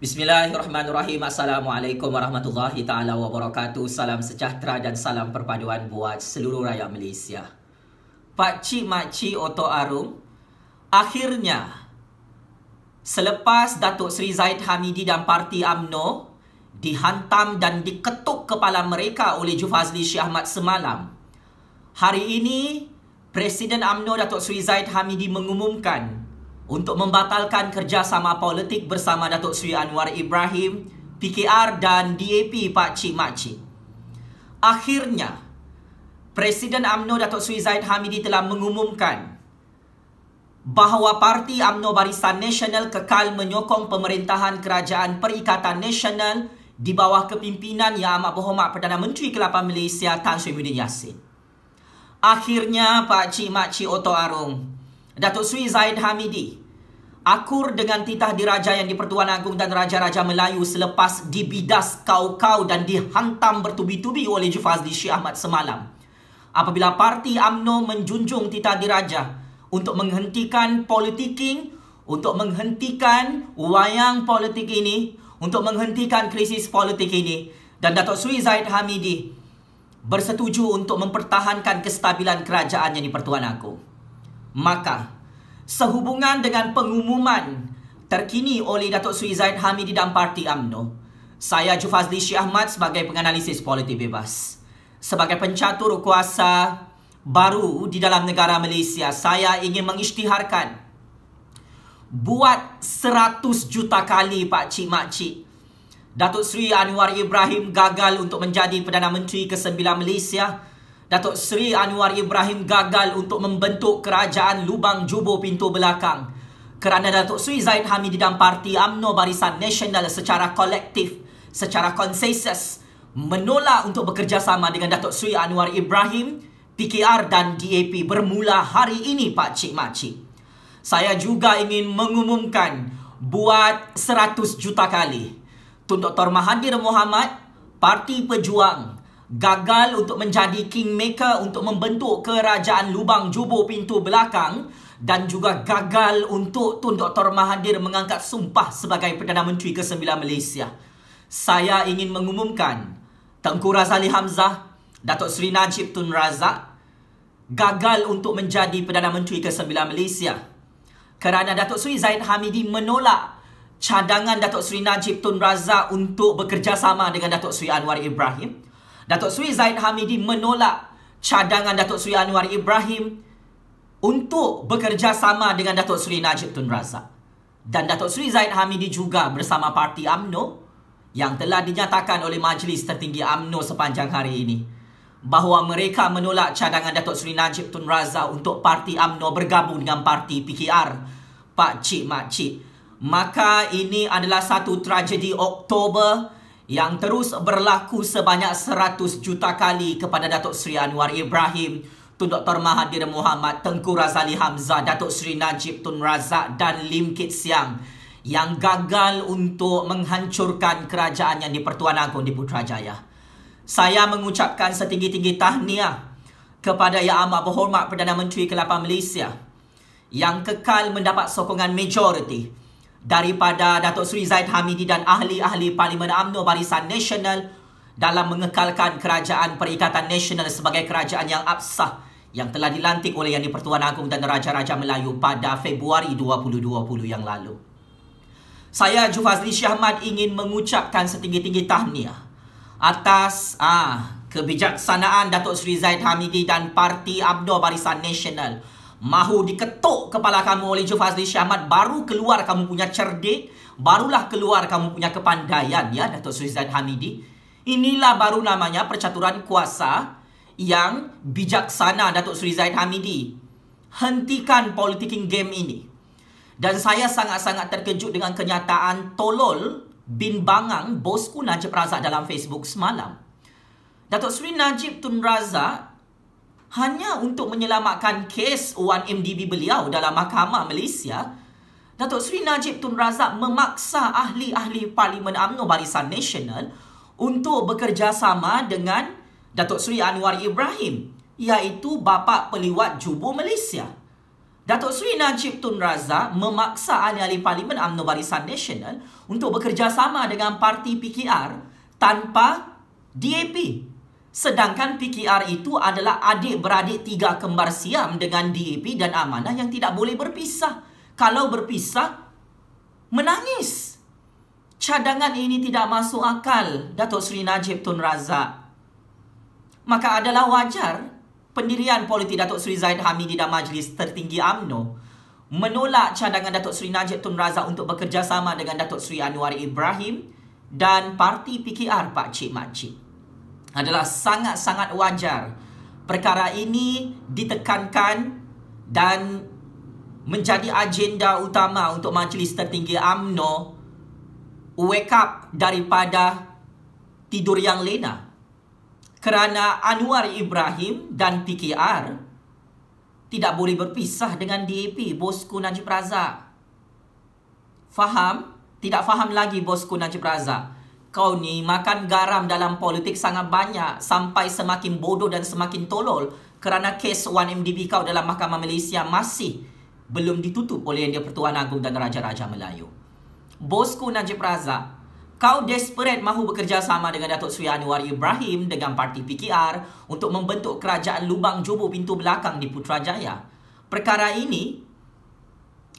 Bismillahirrahmanirrahim. Assalamualaikum warahmatullahi taala wabarakatuh. Salam sejahtera dan salam perpaduan buat seluruh rakyat Malaysia. Pakcik cik mak Oto Arum akhirnya selepas Datuk Seri Zaid Hamidi dan parti AMNO dihantam dan diketuk kepala mereka oleh Jufazli Syih Ahmad semalam. Hari ini Presiden AMNO Datuk Seri Zaid Hamidi mengumumkan untuk membatalkan kerjasama politik bersama Datuk Sri Anwar Ibrahim, PKR dan DAP Pak Cik Mak Cik. Akhirnya, Presiden AMNO Datuk Sri Zaid Hamidi telah mengumumkan bahawa parti AMNO Barisan Nasional kekal menyokong pemerintahan Kerajaan Perikatan Nasional di bawah kepimpinan Yang Amat Berhormat Perdana Menteri ke-8 Malaysia Tan Sri Muhyiddin Yassin. Akhirnya Pak Cik Mak Cik Oto Arung Datuk Sri Zaid Hamidi Akur dengan titah diraja yang di Pertuan Agung dan Raja-Raja Melayu selepas dibidas kau-kau dan dihantam bertubi-tubi oleh Jufazli Syih Ahmad semalam. Apabila parti AMNO menjunjung titah diraja untuk menghentikan politiking, untuk menghentikan wayang politik ini, untuk menghentikan krisis politik ini dan Datuk Sui Zaid Hamidi bersetuju untuk mempertahankan kestabilan kerajaannya di Pertuan Agung. Maka sehubungan dengan pengumuman terkini oleh Datuk Sui Zaid Hamididam Parti AMNO. Saya Jufazli Syih Ahmad sebagai penganalisis politik bebas. Sebagai pencatur kuasa baru di dalam negara Malaysia, saya ingin mengisytiharkan buat 100 juta kali pak cik mak cik. Datuk Sri Anwar Ibrahim gagal untuk menjadi Perdana Menteri ke-9 Malaysia. Datuk Seri Anwar Ibrahim gagal untuk membentuk kerajaan lubang jubo pintu belakang kerana Datuk Seri Zaid Hamid dan parti UMNO Barisan Nasional secara kolektif, secara konsensus menolak untuk bekerjasama dengan Datuk Seri Anwar Ibrahim, PKR dan DAP bermula hari ini Pak Cik Makcik. Saya juga ingin mengumumkan buat 100 juta kali. Tun Dr. Mahathir Mohamad, Parti Pejuang, gagal untuk menjadi kingmaker untuk membentuk kerajaan lubang jubur pintu belakang dan juga gagal untuk Tun Dr. Mahathir mengangkat sumpah sebagai Perdana Menteri ke-9 Malaysia. Saya ingin mengumumkan Tengku Razali Hamzah, Datuk Seri Najib Tun Razak gagal untuk menjadi Perdana Menteri ke-9 Malaysia. Kerana Datuk Seri Zaid Hamidi menolak cadangan Datuk Seri Najib Tun Razak untuk bekerjasama dengan Datuk Seri Anwar Ibrahim. Datuk Sui Zaid Hamidi menolak cadangan Datuk Sui Anwar Ibrahim untuk bekerjasama dengan Datuk Sri Najib Tun Razak. Dan Datuk Sri Zaid Hamidi juga bersama parti AMNO yang telah dinyatakan oleh Majlis Tertinggi AMNO sepanjang hari ini bahawa mereka menolak cadangan Datuk Sri Najib Tun Razak untuk parti AMNO bergabung dengan parti PKR. Pak cik mak cik. Maka ini adalah satu tragedi Oktober yang terus berlaku sebanyak 100 juta kali kepada Datuk Seri Anwar Ibrahim, Tun Dr. Mahathir Mohamad, Tengku Razali Hamzah, Datuk Seri Najib Tun Razak dan Lim Kit Siang yang gagal untuk menghancurkan kerajaan yang di Pertuan Agong di Putrajaya. Saya mengucapkan setinggi-tinggi tahniah kepada Yang Amat Berhormat Perdana Menteri ke-8 Malaysia yang kekal mendapat sokongan majoriti daripada Datuk Seri Zaid Hamidi dan ahli-ahli Parlimen UMNO Barisan Nasional dalam mengekalkan Kerajaan Perikatan Nasional sebagai kerajaan yang absah yang telah dilantik oleh Yang di-Pertuan Agong dan Raja-Raja Melayu pada Februari 2020 yang lalu. Saya Jufazli Syahmat ingin mengucapkan setinggi-tinggi tahniah atas ah, kebijaksanaan Datuk Seri Zaid Hamidi dan Parti UMNO Barisan Nasional mahu diketuk kepala kamu oleh Jufazli Syahmat baru keluar kamu punya cerdik barulah keluar kamu punya kepandaian ya Datuk Sri Zain Hamidi inilah baru namanya percaturan kuasa yang bijaksana Datuk Sri Zain Hamidi hentikan politicking game ini dan saya sangat-sangat terkejut dengan kenyataan tolol bin Bangang bosku Najib Razak dalam Facebook semalam Datuk Sri Najib Tun Razak hanya untuk menyelamatkan kes 1MDB beliau dalam mahkamah Malaysia, Datuk Seri Najib Tun Razak memaksa ahli-ahli Parlimen UMNO Barisan Nasional untuk bekerjasama dengan Datuk Seri Anwar Ibrahim iaitu bapa peliwat Jubo Malaysia. Datuk Seri Najib Tun Razak memaksa ahli-ahli Parlimen UMNO Barisan Nasional untuk bekerjasama dengan parti PKR tanpa DAP Sedangkan PKR itu adalah adik-beradik tiga kembar siam dengan DAP dan amanah yang tidak boleh berpisah. Kalau berpisah, menangis. Cadangan ini tidak masuk akal, Datuk Seri Najib Tun Razak. Maka adalah wajar pendirian politik Datuk Seri Zaid Hamidi dan Majlis Tertinggi AMNO menolak cadangan Datuk Seri Najib Tun Razak untuk bekerjasama dengan Datuk Seri Anwar Ibrahim dan parti PKR Pak Cik Mak Cik adalah sangat-sangat wajar perkara ini ditekankan dan menjadi agenda utama untuk Majlis Tertinggi AMNO wake up daripada tidur yang lena kerana Anwar Ibrahim dan PKR tidak boleh berpisah dengan DAP bosku Najib Razak faham tidak faham lagi bosku Najib Razak kau ni makan garam dalam politik sangat banyak sampai semakin bodoh dan semakin tolol kerana kes 1MDB kau dalam Mahkamah Malaysia masih belum ditutup oleh Yang Pertuan Agung dan Raja-Raja Melayu. Bosku Najib Razak, kau desperate mahu bekerjasama dengan Datuk Sri Anwar Ibrahim dengan parti PKR untuk membentuk kerajaan lubang jubu pintu belakang di Putrajaya. Perkara ini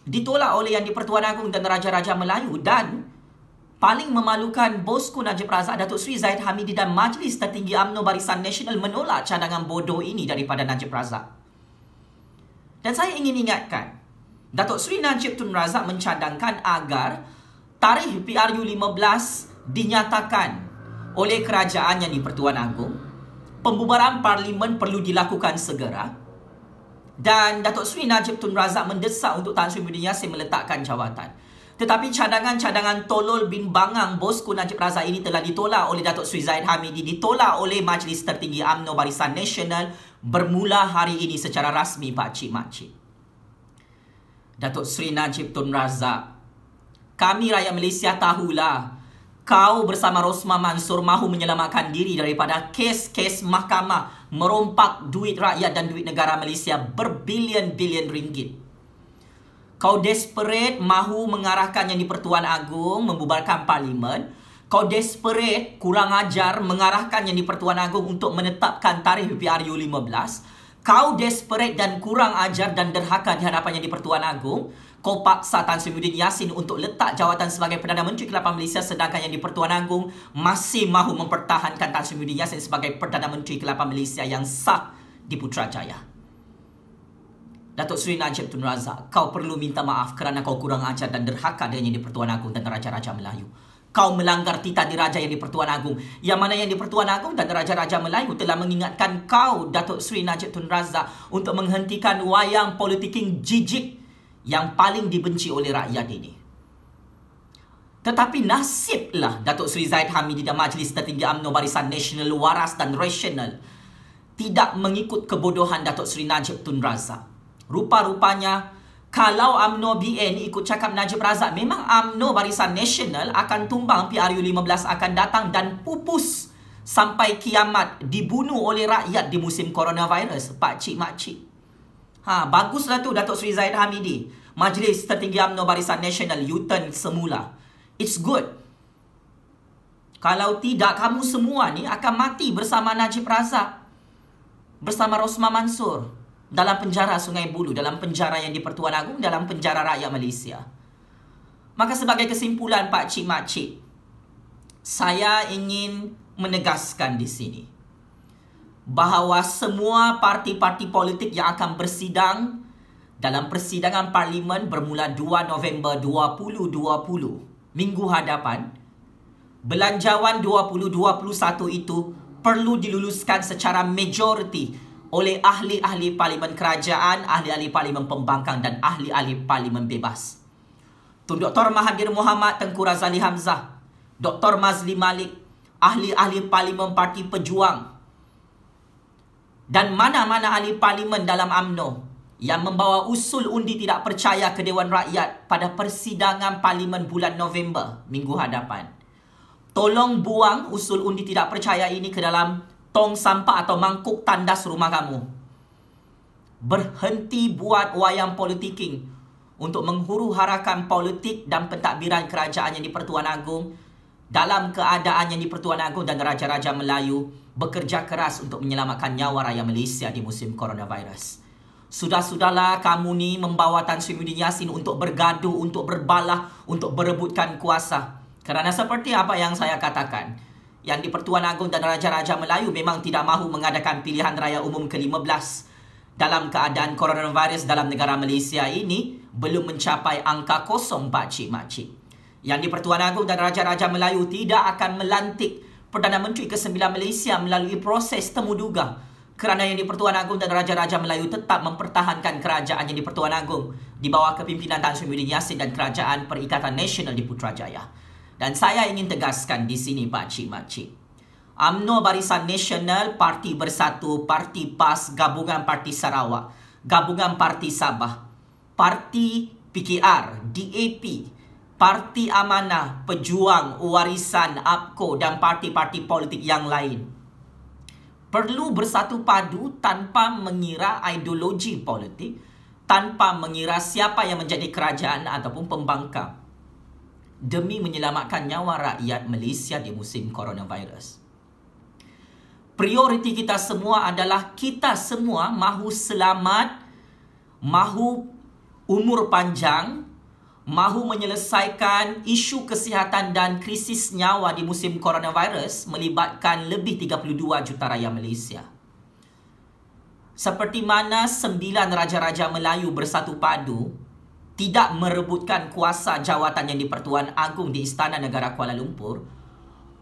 ditolak oleh Yang di Pertuan Agung dan Raja-Raja Melayu dan paling memalukan bosku Najib Razak Datuk Sri Zaid Hamidi dan Majlis Tertinggi UMNO Barisan Nasional menolak cadangan bodoh ini daripada Najib Razak. Dan saya ingin ingatkan, Datuk Sri Najib Tun Razak mencadangkan agar tarikh PRU 15 dinyatakan oleh kerajaan yang di Pertuan agung, Pembubaran parlimen perlu dilakukan segera. Dan Datuk Sri Najib Tun Razak mendesak untuk Tan Sri Budi Yassin meletakkan jawatan. Tetapi cadangan-cadangan tolol bin bangang bosku Najib Razak ini telah ditolak oleh Datuk Sri Zaid Hamidi, ditolak oleh Majlis Tertinggi UMNO Barisan Nasional bermula hari ini secara rasmi pakcik-makcik. Datuk Sri Najib Tun Razak, kami rakyat Malaysia tahulah kau bersama Rosma Mansur mahu menyelamatkan diri daripada kes-kes mahkamah merompak duit rakyat dan duit negara Malaysia berbilion-bilion ringgit. Kau desperate mahu mengarahkan yang di Pertuan Agung membubarkan parlimen. Kau desperate kurang ajar mengarahkan yang di Pertuan Agung untuk menetapkan tarikh PPRU 15. Kau desperate dan kurang ajar dan derhaka di hadapan yang di Pertuan Agung. Kau paksa Tan Sri Muhyiddin Yassin untuk letak jawatan sebagai Perdana Menteri ke-8 Malaysia sedangkan yang di Pertuan Agung masih mahu mempertahankan Tan Sri Muhyiddin Yassin sebagai Perdana Menteri ke-8 Malaysia yang sah di Putrajaya. Datuk Seri Najib Tun Razak, kau perlu minta maaf kerana kau kurang ajar dan derhaka dengan yang di Pertuan agung dan raja-raja Melayu. Kau melanggar titah diraja yang di Pertuan agung. Yang mana yang di Pertuan agung dan raja-raja Melayu telah mengingatkan kau, Datuk Seri Najib Tun Razak, untuk menghentikan wayang politiking jijik yang paling dibenci oleh rakyat ini. Tetapi nasiblah Datuk Seri Zaid Hamid di Majlis Tertinggi UMNO Barisan Nasional Waras dan Rasional tidak mengikut kebodohan Datuk Seri Najib Tun Razak. Rupa-rupanya, kalau Amno BN ikut cakap Najib Razak, memang Amno Barisan Nasional akan tumbang PRU-15 akan datang dan pupus sampai kiamat dibunuh oleh rakyat di musim coronavirus. Pak Pakcik-makcik. Ha, baguslah tu Datuk Seri Zaid Hamidi. Majlis Tertinggi Amno Barisan Nasional U-turn semula. It's good. Kalau tidak, kamu semua ni akan mati bersama Najib Razak. Bersama Rosma Mansur dalam penjara Sungai Bulu, dalam penjara yang di Pertuan Agung, dalam penjara rakyat Malaysia. Maka sebagai kesimpulan Pak Cik Mak Cik, saya ingin menegaskan di sini bahawa semua parti-parti politik yang akan bersidang dalam persidangan parlimen bermula 2 November 2020, minggu hadapan, belanjawan 2021 itu perlu diluluskan secara majoriti oleh ahli-ahli parlimen kerajaan, ahli-ahli parlimen pembangkang dan ahli-ahli parlimen bebas. Tun Dr. Mahathir Muhammad Tengku Razali Hamzah, Dr. Mazli Malik, ahli-ahli parlimen parti pejuang dan mana-mana ahli parlimen dalam AMNO yang membawa usul undi tidak percaya ke Dewan Rakyat pada persidangan parlimen bulan November minggu hadapan. Tolong buang usul undi tidak percaya ini ke dalam tong sampah atau mangkuk tandas rumah kamu. Berhenti buat wayang politiking untuk menghuru-harakan politik dan pentadbiran kerajaan yang di Pertuan Agong dalam keadaan yang di Pertuan Agong dan Raja-Raja Melayu bekerja keras untuk menyelamatkan nyawa rakyat Malaysia di musim coronavirus. Sudah-sudahlah kamu ni membawa Tan Sri Muhyiddin Yassin untuk bergaduh, untuk berbalah, untuk berebutkan kuasa. Kerana seperti apa yang saya katakan, yang di-Pertuan Agong dan Raja-Raja Melayu memang tidak mahu mengadakan pilihan raya umum ke-15 dalam keadaan coronavirus dalam negara Malaysia ini belum mencapai angka kosong pakcik-makcik. Yang di-Pertuan Agong dan Raja-Raja Melayu tidak akan melantik Perdana Menteri ke-9 Malaysia melalui proses temuduga kerana yang di-Pertuan Agong dan Raja-Raja Melayu tetap mempertahankan kerajaan yang di-Pertuan Agong di bawah kepimpinan Tan Sri Muhyiddin Yassin dan Kerajaan Perikatan Nasional di Putrajaya. Dan saya ingin tegaskan di sini Pak Cik Mak Cik. UMNO Barisan Nasional, Parti Bersatu, Parti PAS, Gabungan Parti Sarawak, Gabungan Parti Sabah, Parti PKR, DAP, Parti Amanah, Pejuang, Warisan, APKO dan parti-parti politik yang lain. Perlu bersatu padu tanpa mengira ideologi politik, tanpa mengira siapa yang menjadi kerajaan ataupun pembangkang demi menyelamatkan nyawa rakyat Malaysia di musim coronavirus. Prioriti kita semua adalah kita semua mahu selamat, mahu umur panjang, mahu menyelesaikan isu kesihatan dan krisis nyawa di musim coronavirus melibatkan lebih 32 juta rakyat Malaysia. Seperti mana sembilan raja-raja Melayu bersatu padu tidak merebutkan kuasa jawatan yang dipertuan pertuan Agung di Istana Negara Kuala Lumpur,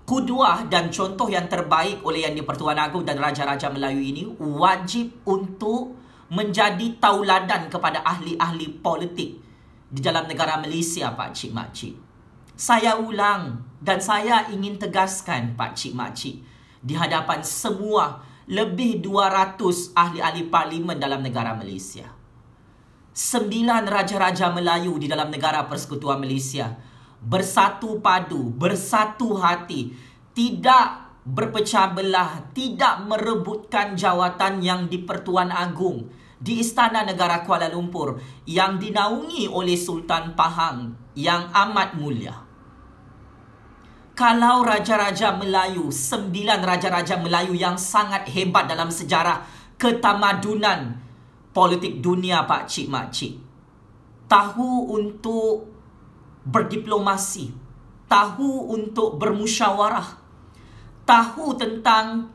kuduah dan contoh yang terbaik oleh yang dipertuan pertuan Agung dan Raja-Raja Melayu ini wajib untuk menjadi tauladan kepada ahli-ahli politik di dalam negara Malaysia, Pak Cik Mak Saya ulang dan saya ingin tegaskan, Pak Cik Mak di hadapan semua lebih 200 ahli-ahli parlimen dalam negara Malaysia sembilan raja-raja Melayu di dalam negara persekutuan Malaysia. Bersatu padu, bersatu hati, tidak berpecah belah, tidak merebutkan jawatan yang di Pertuan Agung di Istana Negara Kuala Lumpur yang dinaungi oleh Sultan Pahang yang amat mulia. Kalau raja-raja Melayu, sembilan raja-raja Melayu yang sangat hebat dalam sejarah ketamadunan politik dunia pak cik mak cik. Tahu untuk berdiplomasi, tahu untuk bermusyawarah, tahu tentang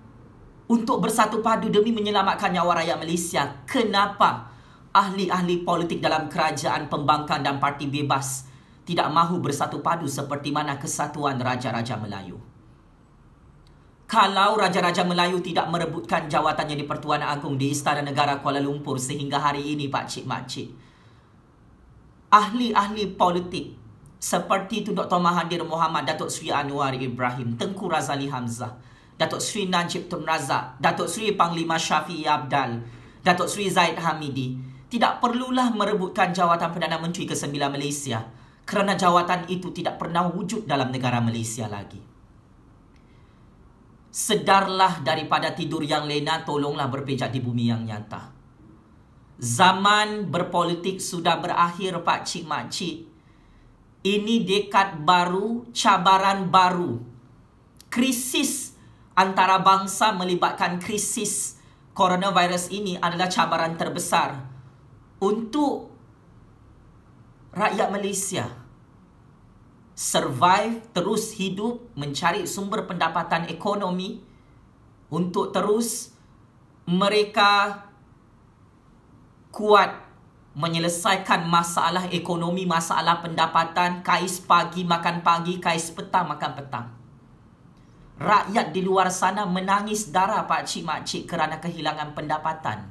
untuk bersatu padu demi menyelamatkan nyawa rakyat Malaysia. Kenapa ahli-ahli politik dalam kerajaan pembangkang dan parti bebas tidak mahu bersatu padu seperti mana kesatuan raja-raja Melayu? kalau raja-raja Melayu tidak merebutkan jawatannya di Pertuan Agong di Istana Negara Kuala Lumpur sehingga hari ini Pak Cik Mak Ahli-ahli politik seperti Tun Dr. Mahathir Mohamad Datuk Sri Anwar Ibrahim, Tengku Razali Hamzah, Datuk Sri Nancip Tun Razak, Datuk Sri Panglima Syafii Abdal, Datuk Sri Zaid Hamidi tidak perlulah merebutkan jawatan Perdana Menteri ke-9 Malaysia kerana jawatan itu tidak pernah wujud dalam negara Malaysia lagi. Sedarlah daripada tidur yang lena, ah, tolonglah berpijak di bumi yang nyata. Zaman berpolitik sudah berakhir, Pak Cik Mak Cik. Ini dekat baru, cabaran baru. Krisis antara bangsa melibatkan krisis coronavirus ini adalah cabaran terbesar untuk rakyat Malaysia survive, terus hidup, mencari sumber pendapatan ekonomi untuk terus mereka kuat menyelesaikan masalah ekonomi, masalah pendapatan, kais pagi makan pagi, kais petang makan petang. Rakyat di luar sana menangis darah pak cik mak cik kerana kehilangan pendapatan.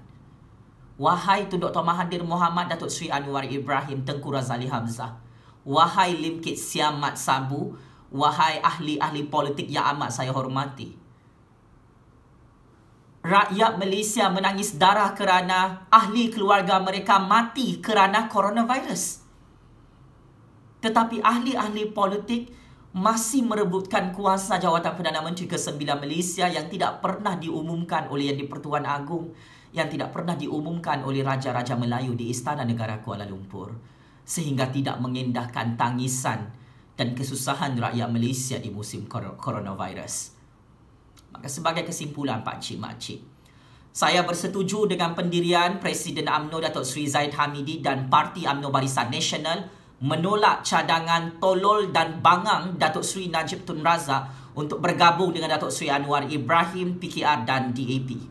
Wahai Tun Dr. Mahathir Mohamad Datuk Sri Anwar Ibrahim Tengku Razali Hamzah. Wahai Lim Kit Siamat Sabu Wahai ahli-ahli politik yang amat saya hormati Rakyat Malaysia menangis darah kerana ahli keluarga mereka mati kerana coronavirus. Tetapi ahli-ahli politik masih merebutkan kuasa jawatan Perdana Menteri ke-9 Malaysia yang tidak pernah diumumkan oleh Yang di-Pertuan Agong, yang tidak pernah diumumkan oleh Raja-Raja Melayu di Istana Negara Kuala Lumpur sehingga tidak mengendahkan tangisan dan kesusahan rakyat Malaysia di musim coronavirus. Maka sebagai kesimpulan Pak Cik Mak Cik, saya bersetuju dengan pendirian Presiden AMNO Datuk Sri Zaid Hamidi dan Parti AMNO Barisan Nasional menolak cadangan tolol dan bangang Datuk Sri Najib Tun Razak untuk bergabung dengan Datuk Sri Anwar Ibrahim, PKR dan DAP.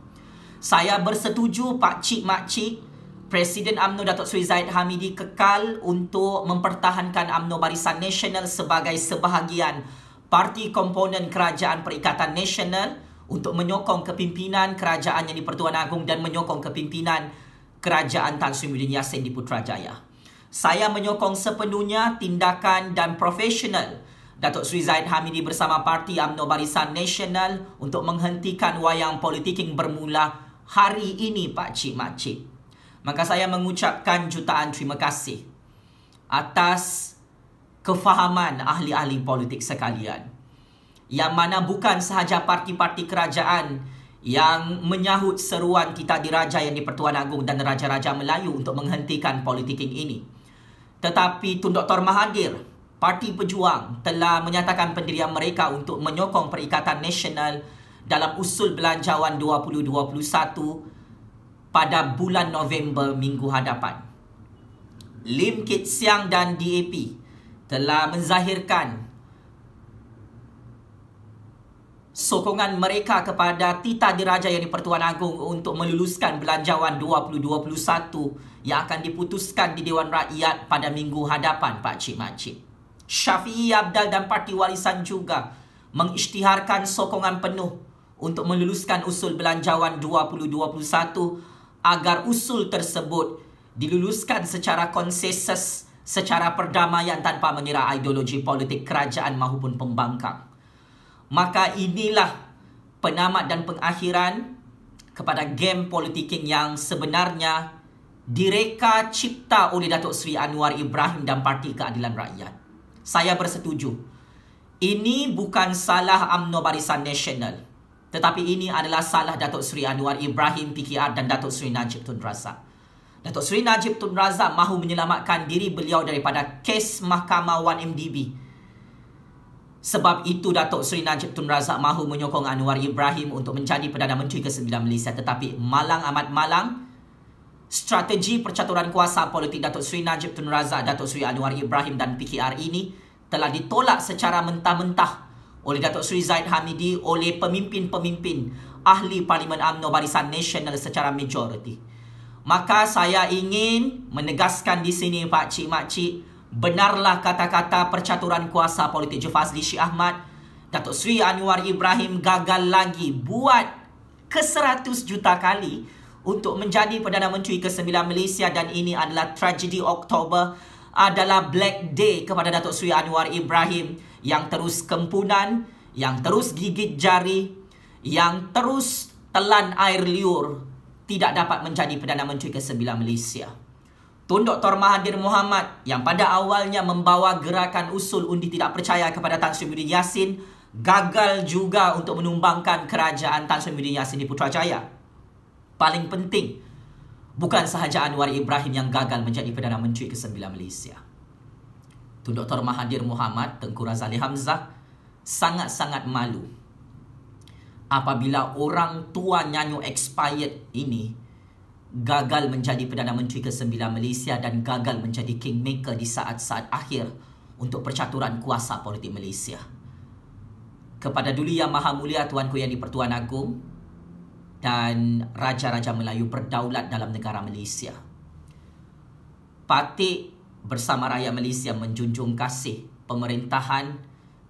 Saya bersetuju Pak Cik Mak Cik Presiden UMNO Datuk Sri Zaid Hamidi kekal untuk mempertahankan UMNO Barisan Nasional sebagai sebahagian parti komponen Kerajaan Perikatan Nasional untuk menyokong kepimpinan kerajaan yang di-Pertuan Agong dan menyokong kepimpinan Kerajaan Tan Sri Muhyiddin Yassin di Putrajaya. Saya menyokong sepenuhnya tindakan dan profesional Datuk Sri Zaid Hamidi bersama Parti UMNO Barisan Nasional untuk menghentikan wayang politik yang bermula hari ini, Pak Cik Mak Cik maka saya mengucapkan jutaan terima kasih atas kefahaman ahli-ahli politik sekalian yang mana bukan sahaja parti-parti kerajaan yang menyahut seruan kita di Raja yang di-Pertuan Agung dan Raja-Raja Melayu untuk menghentikan politiking ini. Tetapi Tun Dr. Mahathir, Parti Pejuang telah menyatakan pendirian mereka untuk menyokong Perikatan Nasional dalam usul belanjawan 2021 pada bulan November minggu hadapan. Lim Kit Siang dan DAP telah menzahirkan sokongan mereka kepada Tita Diraja yang di Pertuan Agong untuk meluluskan belanjawan 2021 yang akan diputuskan di Dewan Rakyat pada minggu hadapan Pak Cik Mak Cik. Syafi'i Abdal dan Parti Warisan juga mengisytiharkan sokongan penuh untuk meluluskan usul belanjawan 2021 agar usul tersebut diluluskan secara konsensus, secara perdamaian tanpa mengira ideologi politik kerajaan maupun pembangkang. Maka inilah penamat dan pengakhiran kepada game politiking yang sebenarnya direka cipta oleh Datuk Seri Anwar Ibrahim dan Parti Keadilan Rakyat. Saya bersetuju. Ini bukan salah UMNO Barisan Nasional. Tetapi ini adalah salah Datuk Seri Anwar Ibrahim PKR dan Datuk Seri Najib Tun Razak. Datuk Seri Najib Tun Razak mahu menyelamatkan diri beliau daripada kes Mahkamah 1MDB. Sebab itu Datuk Seri Najib Tun Razak mahu menyokong Anwar Ibrahim untuk menjadi Perdana Menteri ke-9 Malaysia. Tetapi malang amat malang, strategi percaturan kuasa politik Datuk Seri Najib Tun Razak, Datuk Seri Anwar Ibrahim dan PKR ini telah ditolak secara mentah-mentah oleh Datuk Sri Zaid Hamidi oleh pemimpin-pemimpin ahli Parlimen UMNO Barisan Nasional secara majoriti. Maka saya ingin menegaskan di sini Pak Cik Mak Cik, benarlah kata-kata percaturan kuasa politik Jufazli Syi Ahmad, Datuk Sri Anwar Ibrahim gagal lagi buat ke seratus juta kali untuk menjadi Perdana Menteri ke-9 Malaysia dan ini adalah tragedi Oktober adalah Black Day kepada Datuk Sui Anwar Ibrahim yang terus kempunan, yang terus gigit jari, yang terus telan air liur tidak dapat menjadi Perdana Menteri ke-9 Malaysia. Tun Dr. Mahathir Mohamad yang pada awalnya membawa gerakan usul undi tidak percaya kepada Tan Sri Muhyiddin Yassin gagal juga untuk menumbangkan kerajaan Tan Sri Muhyiddin Yassin di Putrajaya. Paling penting, bukan sahaja Anwar Ibrahim yang gagal menjadi Perdana Menteri ke-9 Malaysia. Tun Dr. Mahathir Muhammad Tengku Razali Hamzah sangat-sangat malu apabila orang tua nyanyo expired ini gagal menjadi Perdana Menteri ke-9 Malaysia dan gagal menjadi kingmaker di saat-saat akhir untuk percaturan kuasa politik Malaysia. Kepada Duli Yang Maha Mulia Tuan Yang di-Pertuan Agong dan Raja-Raja Melayu berdaulat dalam negara Malaysia. Patik bersama rakyat Malaysia menjunjung kasih pemerintahan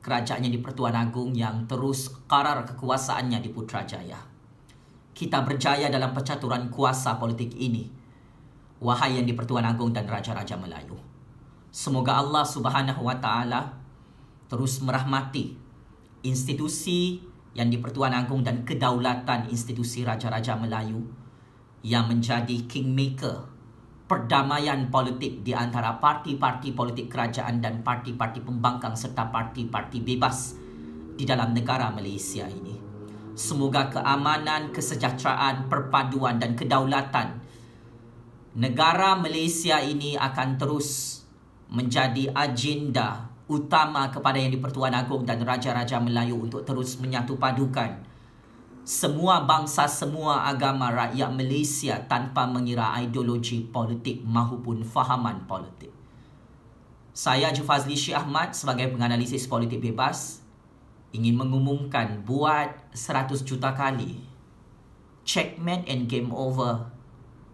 kerajaannya di Pertuan Agong yang terus karar kekuasaannya di Putrajaya. Kita berjaya dalam pecaturan kuasa politik ini. Wahai yang di Pertuan Agong dan Raja-Raja Melayu. Semoga Allah Subhanahu Wa Taala terus merahmati institusi yang di Pertuan Agong dan kedaulatan institusi Raja-Raja Melayu yang menjadi kingmaker perdamaian politik di antara parti-parti politik kerajaan dan parti-parti pembangkang serta parti-parti bebas di dalam negara Malaysia ini. Semoga keamanan, kesejahteraan, perpaduan dan kedaulatan negara Malaysia ini akan terus menjadi agenda utama kepada Yang di-Pertuan Agong dan Raja-Raja Melayu untuk terus menyatu padukan semua bangsa, semua agama rakyat Malaysia tanpa mengira ideologi politik mahupun fahaman politik. Saya Jufazli Syih Ahmad sebagai penganalisis politik bebas ingin mengumumkan buat 100 juta kali checkmate and game over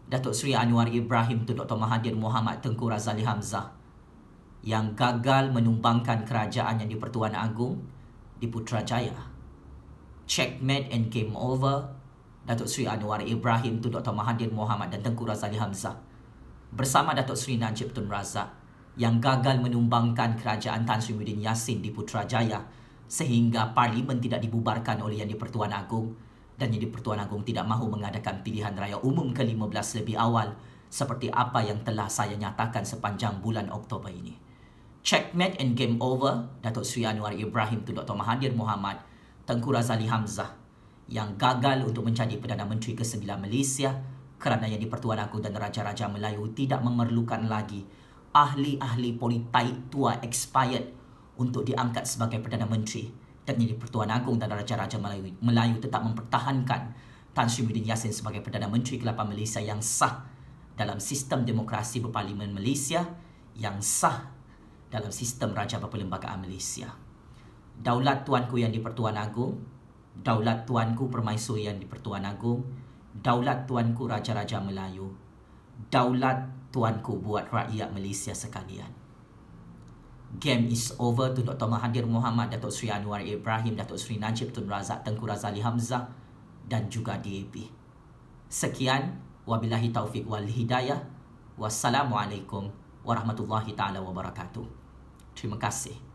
Datuk Seri Anwar Ibrahim tu Dr. Mahathir Mohamad Tengku Razali Hamzah yang gagal menumbangkan kerajaan yang di Pertuan Agung di Putrajaya checkmate and game over Datuk Sri Anwar Ibrahim tu Dr. Mahathir Mohamad dan Tengku Razali Hamzah bersama Datuk Sri Najib Tun Razak yang gagal menumbangkan kerajaan Tan Sri Muhyiddin Yassin di Putrajaya sehingga parlimen tidak dibubarkan oleh Yang di-Pertuan Agong dan Yang di-Pertuan Agong tidak mahu mengadakan pilihan raya umum ke-15 lebih awal seperti apa yang telah saya nyatakan sepanjang bulan Oktober ini. Checkmate and game over, Datuk Sri Anwar Ibrahim tu Dr. Mahathir Mohamad Tengku Razali Hamzah yang gagal untuk menjadi Perdana Menteri ke-9 Malaysia kerana yang di-Pertuan Agung dan Raja-Raja Melayu tidak memerlukan lagi ahli-ahli politik tua expired untuk diangkat sebagai Perdana Menteri dan yang di-Pertuan Agung dan Raja-Raja Melayu, Melayu tetap mempertahankan Tan Sri Muhyiddin Yassin sebagai Perdana Menteri ke-8 Malaysia yang sah dalam sistem demokrasi berparlimen Malaysia yang sah dalam sistem Raja Berperlembagaan Malaysia. Daulat Tuanku yang di Pertuan Agung Daulat Tuanku Permaisuri yang di Pertuan Agung Daulat Tuanku Raja-Raja Melayu Daulat Tuanku buat rakyat Malaysia sekalian Game is over Tun Dr. Mahathir Muhammad, Datuk Sri Anwar Ibrahim, Datuk Sri Najib Tun Razak Tengku Razali Hamzah dan juga DAP. Sekian, Wa wabillahi taufik wal hidayah. Wassalamualaikum warahmatullahi taala wabarakatuh. Terima kasih.